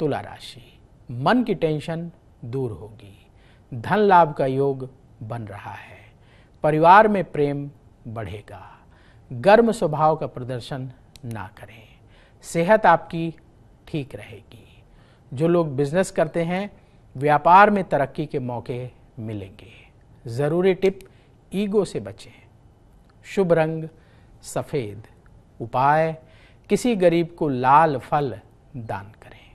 तुला राशि मन की टेंशन दूर होगी धन लाभ का योग बन रहा है परिवार में प्रेम बढ़ेगा गर्म स्वभाव का प्रदर्शन ना करें सेहत आपकी ठीक रहेगी जो लोग बिजनेस करते हैं व्यापार में तरक्की के मौके मिलेंगे ज़रूरी टिप ईगो से बचें शुभ रंग सफ़ेद उपाय किसी गरीब को लाल फल दान करें